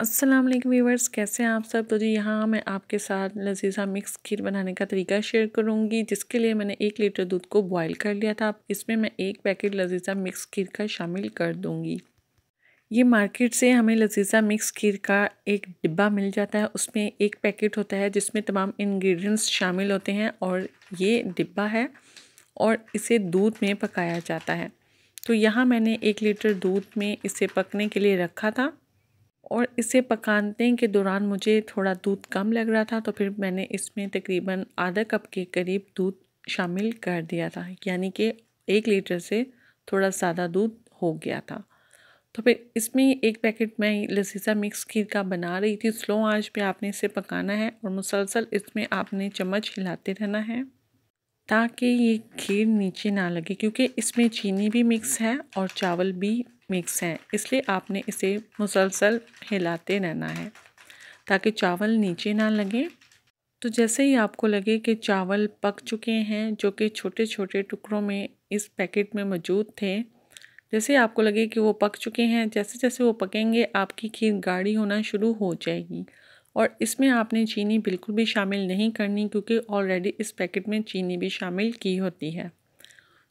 अस्सलाम वालेकुम व्यूवर्स कैसे हैं आप सब तो जी यहाँ मैं आपके साथ लजीज़ा मिक्स खीर बनाने का तरीका शेयर करूँगी जिसके लिए मैंने एक लीटर दूध को बॉईल कर लिया था इसमें मैं एक पैकेट लजीज़ा मिक्स खीर का शामिल कर दूँगी ये मार्केट से हमें लजीज़ा मिक्स खीर का एक डिब्बा मिल जाता है उसमें एक पैकेट होता है जिसमें तमाम इन्ग्रीडियंट्स शामिल होते हैं और ये डिब्बा है और इसे दूध में पकाया जाता है तो यहाँ मैंने एक लीटर दूध में इसे पकने के लिए रखा था और इसे पकाने के दौरान मुझे थोड़ा दूध कम लग रहा था तो फिर मैंने इसमें तकरीबन आधा कप के करीब दूध शामिल कर दिया था यानी कि एक लीटर से थोड़ा सादा दूध हो गया था तो फिर इसमें एक पैकेट मैं लसीसा मिक्स खीर का बना रही थी स्लो आंच पे आपने इसे पकाना है और मुसलसल इसमें आपने चम्मच हिलाते रहना है ताकि ये खीर नीचे ना लगे क्योंकि इसमें चीनी भी मिक्स है और चावल भी मिक्स हैं इसलिए आपने इसे मुसलसल हिलाते रहना है ताकि चावल नीचे ना लगे तो जैसे ही आपको लगे कि चावल पक चुके हैं जो कि छोटे छोटे टुकड़ों में इस पैकेट में मौजूद थे जैसे आपको लगे कि वो पक चुके हैं जैसे जैसे वो पकेंगे आपकी खीर गाढ़ी होना शुरू हो जाएगी और इसमें आपने चीनी बिल्कुल भी शामिल नहीं करनी क्योंकि ऑलरेडी इस पैकेट में चीनी भी शामिल की होती है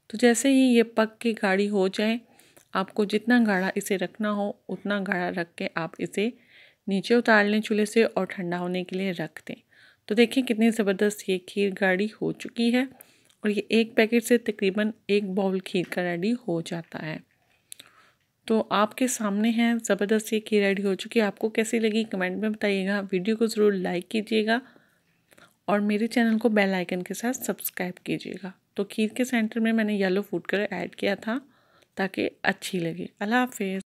तो जैसे ही ये पक के गाढ़ी हो जाए आपको जितना गाढ़ा इसे रखना हो उतना गाढ़ा रख के आप इसे नीचे उतार लें चूल्हे से और ठंडा होने के लिए रख दें तो देखिए कितनी ज़बरदस्त ये खीर गाढ़ी हो चुकी है और ये एक पैकेट से तकरीबन एक बाउल खीर का रेडी हो जाता है तो आपके सामने है ज़बरदस्त ये खीर रेडी हो चुकी है आपको कैसी लगी कमेंट में बताइएगा वीडियो को ज़रूर लाइक कीजिएगा और मेरे चैनल को बेल आइकन के साथ सब्सक्राइब कीजिएगा तो खीर के सेंटर में मैंने येलो फूड कलर ऐड किया था ताकि अच्छी लगे अल्लाह हाफिज़